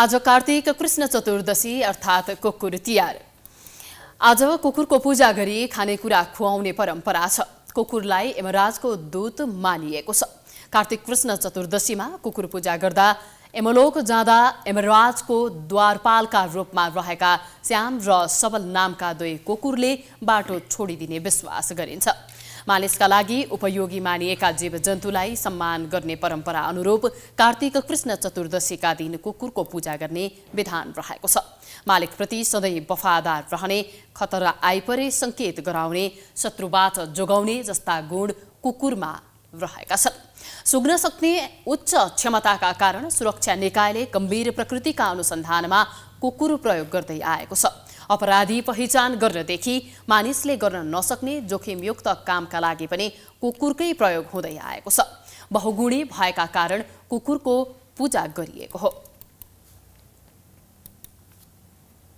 आज कार्तिक कृष्ण चतुर्दशी अर्थात कुकुर तिहार आज कुकुरको पूजा गरी खानेकुरा खुवाउने परम्परा छ कुकुरलाई यमराजको दूत मानिएको छ कार्तिक कृष्ण चतुर्दशीमा कुकुर पूजा गर्दा यमलोक जाँदा यमराजको द्वारपालका रूपमा रहेका श्याम र सबल नामका दुई कुकुरले बाटो छोडिदिने विश्वास गरिन्छ मानिसका लागि उपयोगी मानिएका जीव जन्तुलाई सम्मान गर्ने परम्परा अनुरूप कार्तिक कृष्ण चतुर्दशीका दिन कुकुरको पूजा गर्ने विधान रहेको छ मालिकप्रति सधैँ वफादार रहने खतरा आइपरे सङ्केत गराउने शत्रुबाट जोगाउने जस्ता गुण कुकुरमा रहेका छन् सुग्न सक्ने उच्च क्षमताका कारण सुरक्षा निकायले गम्भीर प्रकृतिका अनुसन्धानमा कुकुर प्रयोग गर्दै आएको छ अपराधी पहिचान गर्नदेखि मानिसले गर्न नसक्ने जोखिमयुक्त कामका लागि पनि कुकुरकै प्रयोग हुँदै आएको छ बहुगुणी भएका कारण कुकुरको पूजा गरिएको हो